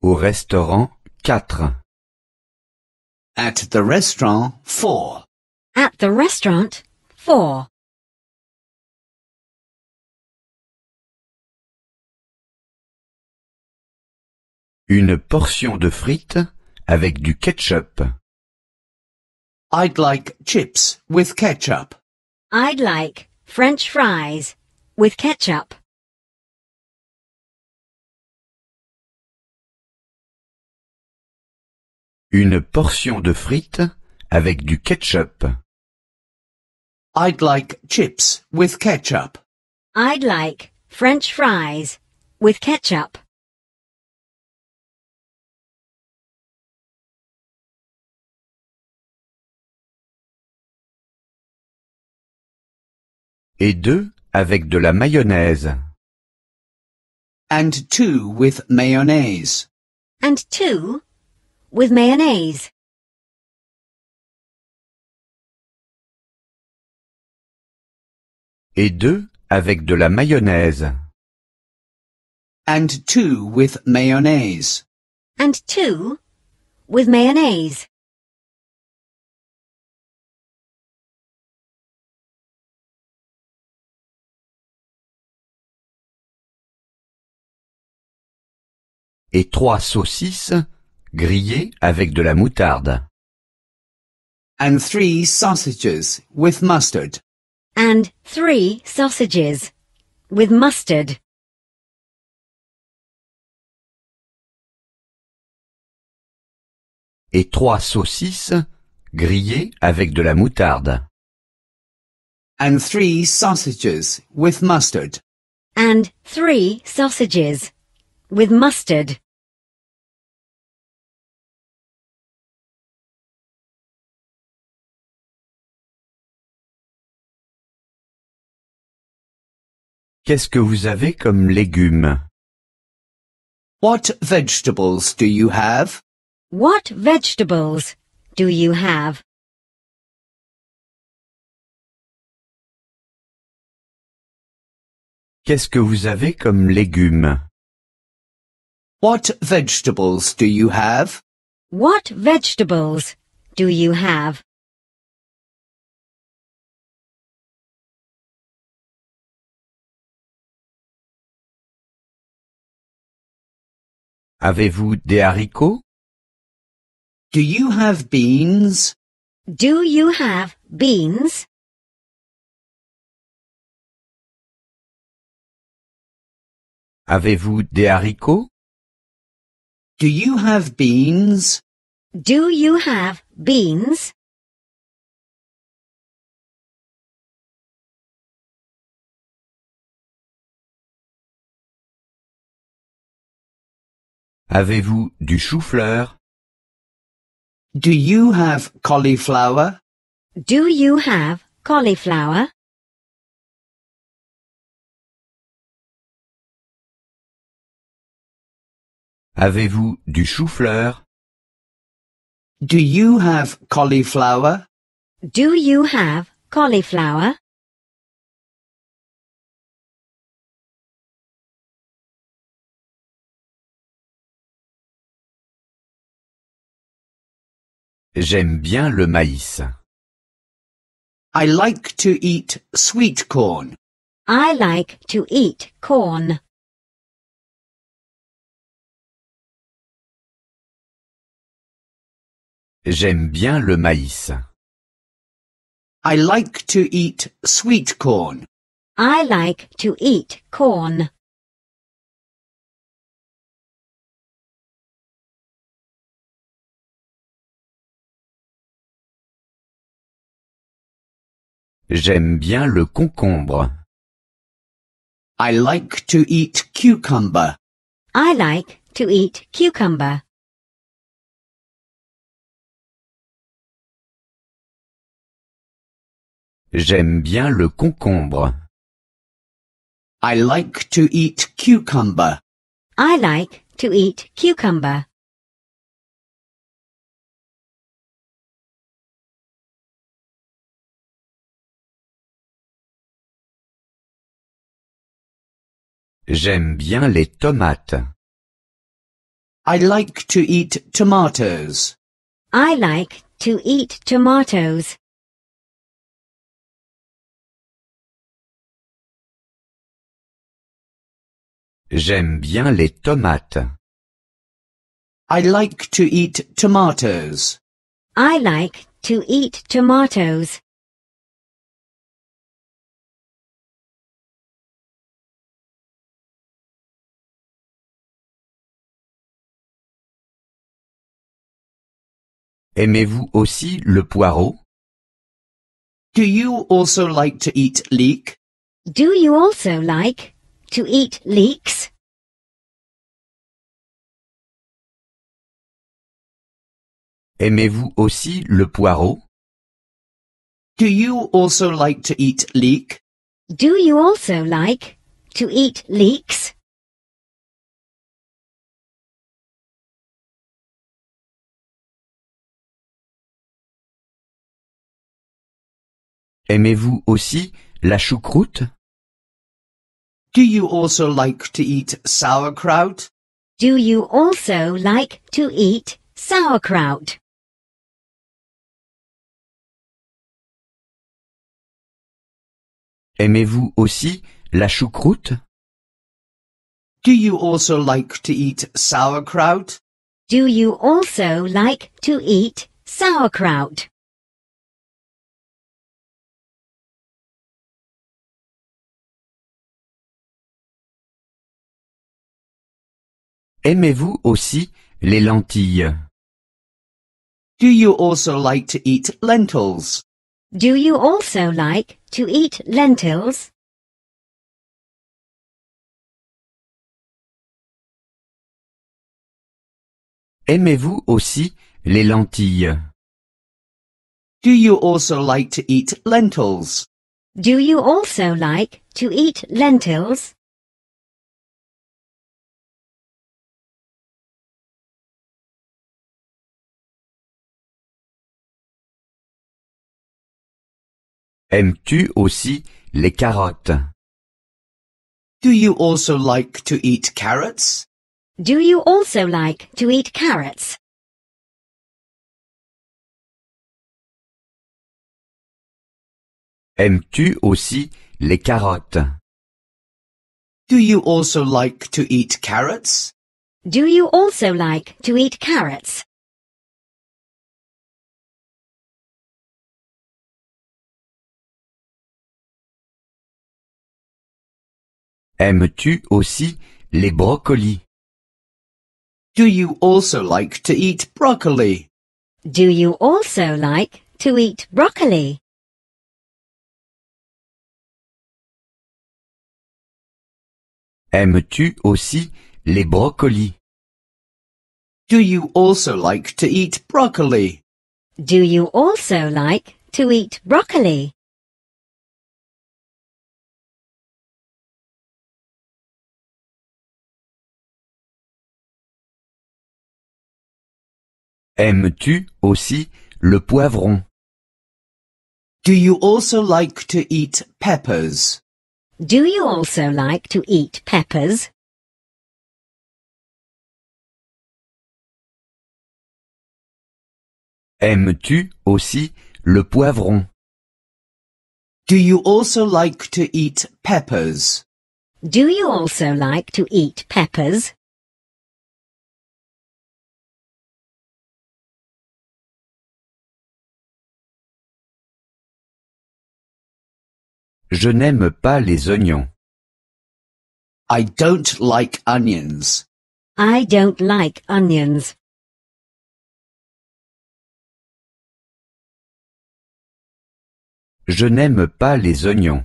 Au restaurant, 4. At the restaurant, 4. At the restaurant, four. Une portion de frites avec du ketchup. I'd like chips with ketchup. I'd like French fries with ketchup. Une portion de frites avec du ketchup. I'd like chips with ketchup. I'd like French fries with ketchup. Et deux avec de la mayonnaise. And two with mayonnaise. And two with mayonnaise. Et deux avec de la mayonnaise. And two with mayonnaise. And two with mayonnaise. Et trois saucisses grillé avec de la moutarde. And three sausages with mustard. And three sausages with mustard. Et trois saucisses grillées avec de la moutarde. And three sausages with mustard. And three sausages with mustard. Qu'est-ce que vous avez comme légumes? What vegetables do you have? What vegetables do you have? Qu'est-ce que vous avez comme légumes? What vegetables do you have? What vegetables do you have? Avez-vous des haricots? Do you have beans? Do you have beans? Avez-vous des haricots? Do you have beans? Do you have beans? Avez-vous du chou-fleur? Do you have cauliflower? Do you have cauliflower? Avez-vous du chou-fleur? Do you have cauliflower? Do you have cauliflower? J'aime bien le maïs. I like to eat sweet corn. I like to eat corn. J'aime bien le maïs. I like to eat sweet corn. I like to eat corn. J'aime bien le concombre. I like to eat cucumber. I like to eat cucumber. J'aime bien le concombre. I like to eat cucumber. I like to eat cucumber. J'aime bien les tomates. I like to eat tomatoes. I like to eat tomatoes. J'aime bien les tomates. I like to eat tomatoes. I like to eat tomatoes. Aimez-vous aussi le poireau? Do you also like to eat leek? Do you also like to eat leeks? Aimez-vous aussi le poireau? Do you also like to eat leek? Do you also like to eat leeks? Aimez-vous aussi la choucroute? Do you also like to eat sauerkraut? Do you also like to eat sauerkraut? Aimez-vous aussi la choucroute? Do you also like to eat sauerkraut? Do you also like to eat sauerkraut? Aimez-vous aussi les lentilles? Do you also like to eat lentils? Do you also like to eat lentils? Aimez-vous aussi les lentilles? Do you also like to eat lentils? Do you also like to eat lentils? Aimes-tu aussi les carottes? Do you also like to eat carrots? Do you also like to eat carrots? Aimes-tu aussi les carottes? Do you also like to eat carrots? Do you also like to eat carrots? Aimes-tu aussi les brocolis? Do you also like to eat broccoli? Do you also like to eat broccoli? Aimes-tu aussi les brocolis? Do you also like to eat broccoli? Do you also like to eat broccoli? Aimes-tu aussi le poivron? Do you also like to eat peppers? Do you also like to eat peppers? Aimes-tu aussi le poivron? Do you also like to eat peppers? Do you also like to eat peppers? Je n'aime pas les oignons. I don't like onions. I don't like onions. Je n'aime pas les oignons.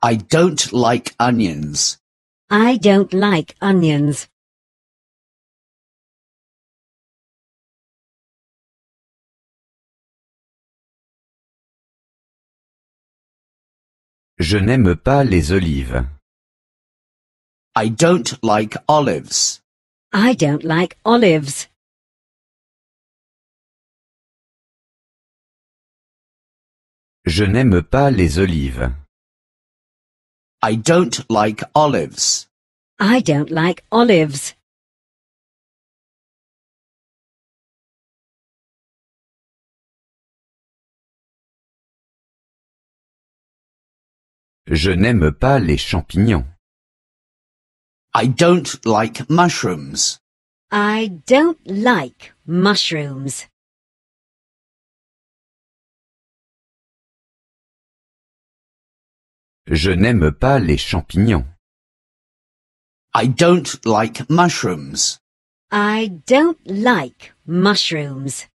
I don't like onions. I don't like onions. Je n'aime pas les olives. I don't like olives. I don't like olives. Je n'aime pas les olives. I don't like olives. I don't like olives. Je n'aime pas les champignons. I don't like mushrooms. I don't like mushrooms. Je n'aime pas les champignons. I don't like mushrooms. I don't like mushrooms.